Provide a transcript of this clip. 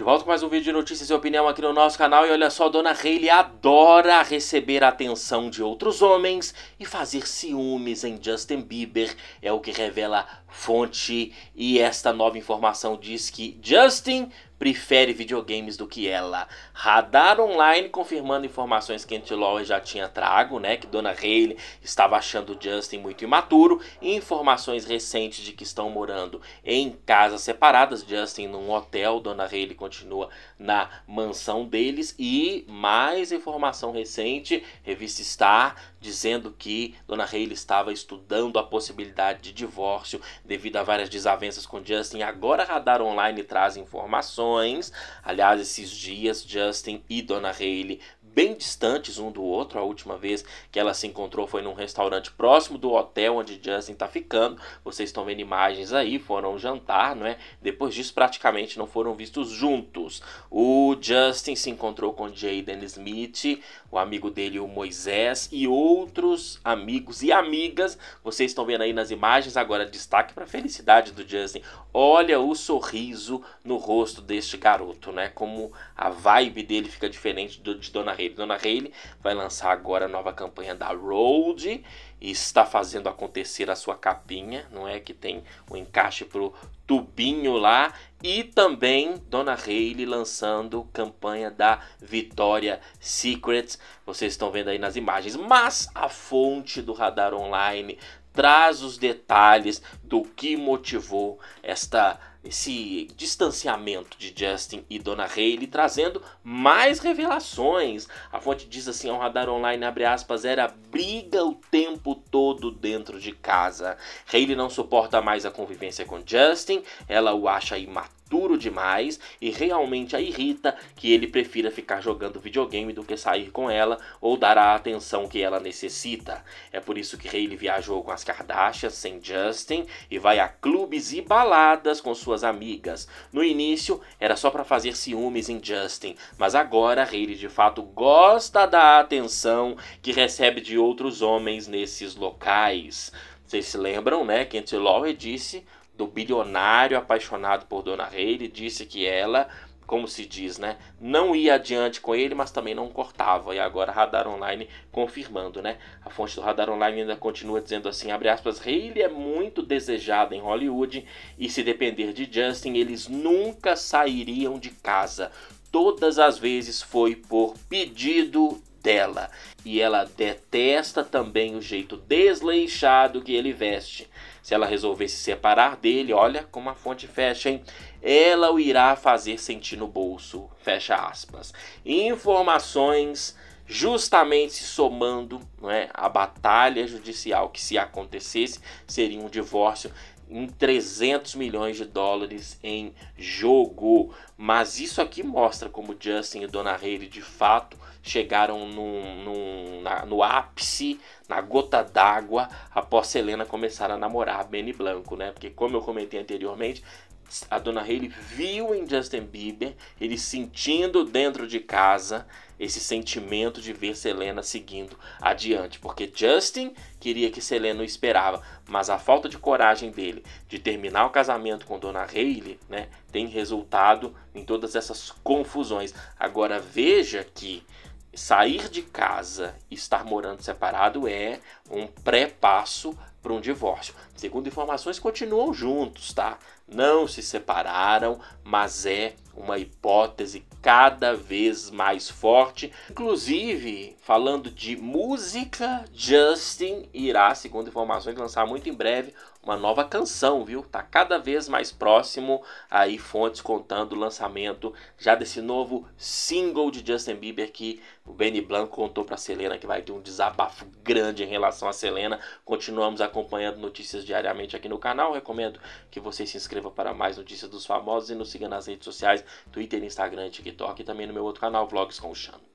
De volta com mais um vídeo de notícias e opinião aqui no nosso canal. E olha só, Dona Hayley adora receber a atenção de outros homens e fazer ciúmes em Justin Bieber. É o que revela fonte. E esta nova informação diz que Justin prefere videogames do que ela. Radar Online confirmando informações que Antilowers já tinha trago, né? Que Dona Haley estava achando Justin muito imaturo. E informações recentes de que estão morando em casas separadas. Justin num hotel, Dona Haley continua na mansão deles. E mais informação recente, revista Star, dizendo que Dona Haley estava estudando a possibilidade de divórcio devido a várias desavenças com Justin. Agora Radar Online traz informações Aliás, esses dias Justin e Donna Haley bem distantes um do outro. A última vez que ela se encontrou foi num restaurante próximo do hotel onde Justin tá ficando. Vocês estão vendo imagens aí, foram jantar, não é? Depois disso, praticamente não foram vistos juntos. O Justin se encontrou com Jaden Smith, o amigo dele, o Moisés, e outros amigos e amigas. Vocês estão vendo aí nas imagens. Agora, destaque para a felicidade do Justin. Olha o sorriso no rosto deste garoto, né? Como a vibe dele fica diferente do, de Dona Hayley. Dona Hayley vai lançar agora a nova campanha da Road e está fazendo acontecer a sua capinha, não é? Que tem o um encaixe pro tubinho lá. E também Dona Hayley lançando campanha da Vitória Secrets. Vocês estão vendo aí nas imagens. Mas a fonte do Radar Online traz os detalhes do que motivou esta esse distanciamento de Justin e Donna Haley, trazendo mais revelações. A fonte diz assim ao radar online, abre aspas, era briga o tempo todo dentro de casa. Haley não suporta mais a convivência com Justin, ela o acha imaturo duro demais e realmente a irrita que ele prefira ficar jogando videogame do que sair com ela ou dar a atenção que ela necessita. É por isso que Hailey viajou com as Kardashians sem Justin e vai a clubes e baladas com suas amigas. No início era só para fazer ciúmes em Justin, mas agora Hailey de fato gosta da atenção que recebe de outros homens nesses locais. Vocês se lembram, né? Que Antilore disse do bilionário apaixonado por Dona Hayley, disse que ela, como se diz, né, não ia adiante com ele, mas também não cortava. E agora Radar Online confirmando, né? A fonte do Radar Online ainda continua dizendo assim, abre aspas, Hayley é muito desejada em Hollywood e se depender de Justin, eles nunca sairiam de casa. Todas as vezes foi por pedido dela. E ela detesta também o jeito desleixado que ele veste. Se ela resolver se separar dele, olha como a fonte fecha, hein? Ela o irá fazer sentir no bolso. Fecha aspas. Informações justamente se somando não é, à batalha judicial que se acontecesse seria um divórcio em 300 milhões de dólares em jogo. Mas isso aqui mostra como Justin e Dona Haley de fato chegaram num, num, na, no ápice, na gota d'água, após Selena começar a namorar Benny Blanco, né? Porque como eu comentei anteriormente, a Dona Haley viu em Justin Bieber, ele sentindo dentro de casa esse sentimento de ver Selena seguindo adiante, porque Justin queria que Selena o esperava, mas a falta de coragem dele de terminar o casamento com Dona Haley, né, tem resultado em todas essas confusões. Agora veja que sair de casa e estar morando separado é um pré-passo para um divórcio. Segundo informações, continuam juntos, tá? não se separaram, mas é uma hipótese cada vez mais forte. Inclusive, falando de música, Justin irá, segundo informações, lançar muito em breve uma nova canção, viu? Tá cada vez mais próximo aí fontes contando o lançamento já desse novo single de Justin Bieber que o Benny Blanco contou para Selena que vai ter um desabafo grande em relação a Selena. Continuamos acompanhando notícias diariamente aqui no canal. Recomendo que você se inscreva inscreva para mais notícias dos famosos e nos siga nas redes sociais, Twitter, Instagram, TikTok e também no meu outro canal, Vlogs com o Chano.